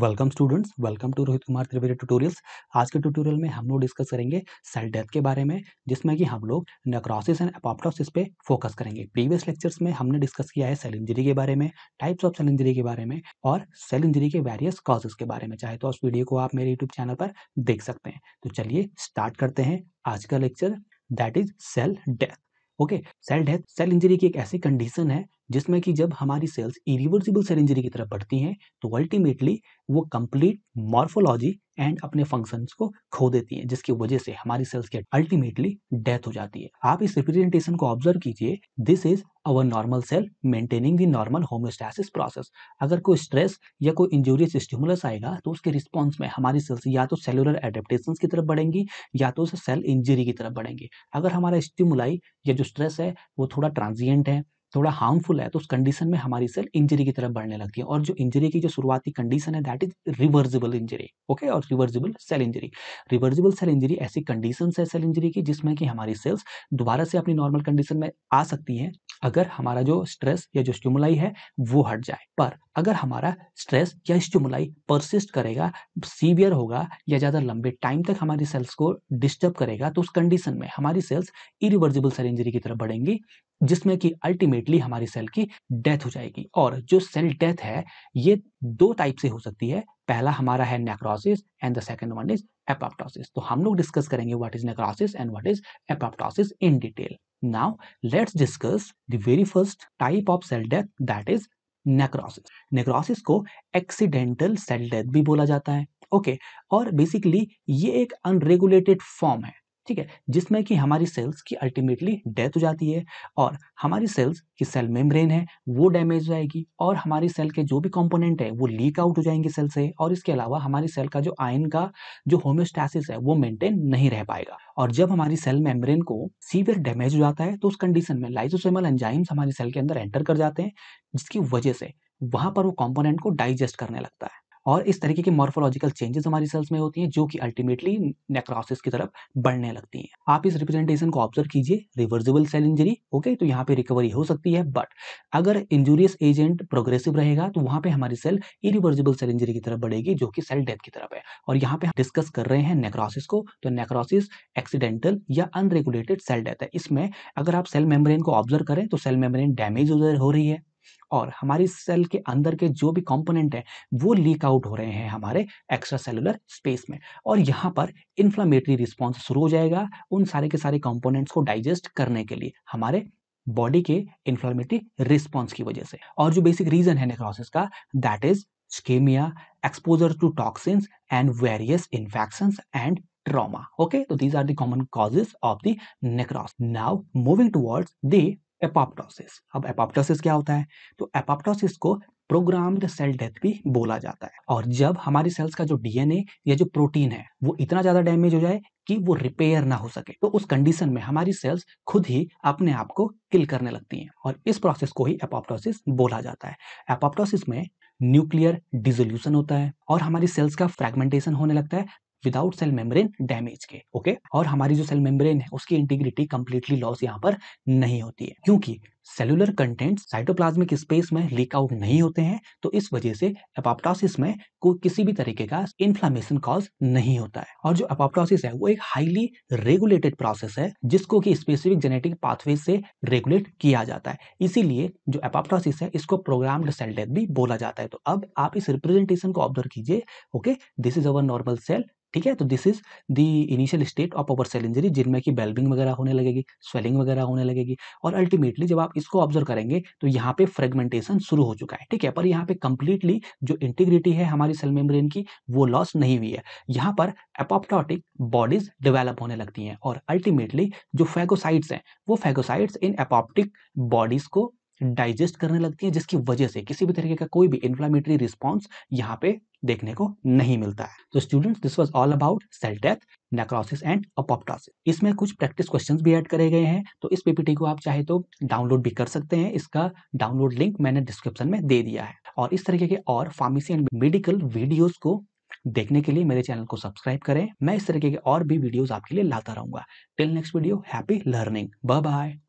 welcome students welcome to Rohit Kumar Trivedi tutorials आज के tutorial में हम लोग डिस्कस करेंगे सेल डेथ के बारे में जिसमें कि हम लोग नेक्रोसिस एंड अपोप्टोसिस पे फोकस करेंगे प्रीवियस लेक्चर्स में हमने डिस्कस किया है सेल इंजरी के बारे में टाइप्स ऑफ सेल इंजरी के बारे में और सेल इंजरी के वेरियस कॉजेज के बारे में चाहे तो उस वीडियो को आप मेरे यूट्यूब चैनल पर देख सकते हैं तो चलिए स्टार्ट करते हैं आज का lecture that is cell death okay cell death cell injury की एक ऐसी कंडीशन है जिसमें कि जब हमारी सेल्स इरिवर्सिबल सेल इंजरी की तरफ बढ़ती हैं तो अल्टीमेटली वो कंप्लीट मॉर्फोलॉजी एंड अपने फंक्शंस को खो देती हैं जिसकी वजह से हमारी सेल्स की अल्टीमेटली डेथ हो जाती है आप इस रिप्रेजेंटेशन को ऑब्जर्व कीजिए this is our normal cell maintaining the normal homeostasis process अगर कोई स्ट्रेस या कोई इंजूरियस स्टिमुलस आएगा तो उसके रिस्पॉन्स में हमारी सेल्स या तो सेलुलर एडेप्टेशन की तरफ बढ़ेंगी या तो सेल इंजरी की तरफ बढ़ेंगी अगर हमारा स्टिमुलाई या जो स्ट्रेस है वो थोड़ा ट्रांजियंट है थोड़ा हार्मफुल है तो उस कंडीशन में हमारी सेल इंजरी की तरफ बढ़ने लगती है और जो इंजरी की जो शुरुआती कंडीशन है that is reversible injury okay और reversible cell injury reversible cell injury ऐसी कंडीशन है सेल इंजरी की जिसमें कि हमारी सेल्स दोबारा से अपनी नॉर्मल कंडीशन में आ सकती हैं अगर हमारा जो स्ट्रेस या जो स्टूमुलाई है वो हट जाए पर अगर हमारा स्ट्रेस या स्टूमुलाई परसिस्ट करेगा सीवियर होगा या ज़्यादा लंबे टाइम तक हमारी सेल्स को डिस्टर्ब करेगा तो उस कंडीशन में हमारी सेल्स इरिवर्जिबल सेल इंजरी की तरफ बढ़ेंगी जिसमें कि अल्टीमेटली हमारी सेल की डेथ हो जाएगी और जो सेल डेथ है ये दो टाइप से हो सकती है पहला हमारा है necrosis and the second one is apoptosis तो हम लोग डिस्कस करेंगे what is necrosis and what is apoptosis in detail now let's discuss the very first type of cell death that is necrosis necrosis को accidental cell death भी बोला जाता है okay okay, और बेसिकली ये एक अनरेगुलेटेड फॉर्म है ठीक है जिसमें कि हमारी सेल्स की अल्टीमेटली डेथ हो जाती है और हमारी सेल्स की सेल मेम्ब्रेन है वो डैमेज हो जाएगी और हमारी सेल के जो भी कंपोनेंट है वो लीक आउट हो जाएंगे सेल से और इसके अलावा हमारी सेल का जो आयन का जो होम्योस्टैसिस है वो मेंटेन नहीं रह पाएगा और जब हमारी सेल मेम्ब्रेन को सीवियर डैमेज हो जाता है तो उस कंडीशन में लाइसोसोमल एंजाइम्स हमारी सेल के अंदर एंटर कर जाते हैं जिसकी वजह से वहां पर वो कॉम्पोनेंट को डाइजेस्ट करने लगता है और इस तरीके की मॉर्फोलॉजिकल चेंजेस हमारी सेल्स में होती हैं जो कि अल्टीमेटली नेक्रोसिस की तरफ बढ़ने लगती हैं आप इस रिप्रेजेंटेशन को ऑब्जर्व कीजिए रिवर्सिबल सेल इंजरी ओके तो यहाँ पे रिकवरी हो सकती है बट अगर इंजूरियस एजेंट प्रोग्रेसिव रहेगा तो वहाँ पे हमारी सेल इरिवर्सिबल सेल इंजरी की तरफ बढ़ेगी जो कि सेल डेथ की तरफ है और यहाँ पे हम डिस्कस कर रहे हैं नेक्रोसिस को तो नेक्रोसिस एक्सीडेंटल या अनरेगुलेटेड सेल डेथ है इसमें अगर आप सेल मेम्ब्रेन को ऑब्जर्व करें तो सेल मेम्ब्रेन डैमेज हो रही है और हमारी सेल के अंदर के जो भी कंपोनेंट हैं वो लीक आउट हो रहे हैं हमारे एक्स्ट्रा सेलुलर स्पेस में और यहाँ पर इन्फ्लामेटरी रिस्पॉन्स शुरू हो जाएगा उन सारे के सारे कॉम्पोनेंट्स को डाइजेस्ट करने के लिए हमारे बॉडी के इन्फ्लामेटरी रिस्पॉन्स की वजह से और जो बेसिक रीजन है नेक्रोसिस का that is ischemia exposure to toxins and various infection and trauma okay तो these are common causes of the necrosis necrosis moving moving towards the apoptosis अब एपाप्टोसिस क्या होता है तो एपाप्टोसिस को प्रोग्राम्ड सेल डेथ भी बोला जाता है और जब हमारी सेल्स का जो डीएनए या जो प्रोटीन है वो इतना ज्यादा डैमेज हो जाए कि वो रिपेयर ना हो सके तो उस कंडीशन में हमारी सेल्स खुद ही अपने आप को किल करने लगती हैं और इस प्रोसेस को ही एपोप्टोसिस बोला जाता है एपोप्टोसिस में न्यूक्लियर डिजोल्यूशन होता है और हमारी सेल्स का फ्रेगमेंटेशन होने लगता है विदाउट सेल मेम्ब्रेन डैमेज के ओके और हमारी जो सेल मेम्ब्रेन है उसकी इंटीग्रिटी कंप्लीटली लॉस यहाँ पर नहीं होती है क्योंकि सेलुलर कंटेंट साइटोप्लाज्मिक स्पेस में लीक आउट नहीं होते हैं तो इस वजह से अपाप्टोसिस में कोई किसी भी तरीके का इन्फ्लामेशन कॉज नहीं होता है और जो अपाप्टोसिस है वो एक हाईली रेगुलेटेड प्रोसेस है जिसको कि स्पेसिफिक जेनेटिक पाथवे से रेगुलेट किया जाता है इसीलिए जो अपाप्टोसिस है इसको प्रोग्राम्ड सेल डेथ भी बोला जाता है तो अब आप इस रिप्रेजेंटेशन को ऑब्जर्व कीजिए okay this is our normal cell ठीक है तो this is the initial state of our cell injury जिनमें कि बेल्विंग वगैरह होने लगेगी स्वेलिंग वगैरह होने लगेगी और अल्टीमेटली जब आप आप इसको ऑब्जर्व करेंगे तो यहाँ पे फ्रेगमेंटेशन शुरू हो चुका है ठीक है पर यहाँ पे कंप्लीटली जो इंटीग्रिटी है हमारी सेल मेम्ब्रेन की वो लॉस नहीं हुई है यहाँ पर एपोप्टोटिक बॉडीज डेवलप होने लगती हैं और अल्टीमेटली जो फैगोसाइट्स हैं वो फैगोसाइट्स इन एपोप्टिक बॉडीज को डाइजेस्ट करने लगती है जिसकी वजह से किसी भी तरीके का कोई भी इन्फ्लामेटरी रिस्पॉन्स यहाँ पे देखने को नहीं मिलता है तो students this was all about cell death necrosis and apoptosis इसमें कुछ प्रैक्टिस क्वेश्चन भी ऐड करे गए हैं तो इस पीपीटी को आप चाहे तो डाउनलोड भी कर सकते हैं इसका डाउनलोड लिंक मैंने डिस्क्रिप्शन में दे दिया है और इस तरीके के और फार्मेसी एंड मेडिकल वीडियोज को देखने के लिए मेरे चैनल को सब्सक्राइब करें मैं इस तरीके के और भी वीडियोस आपके लिए लाता रहूंगा till next video happy learning bye bye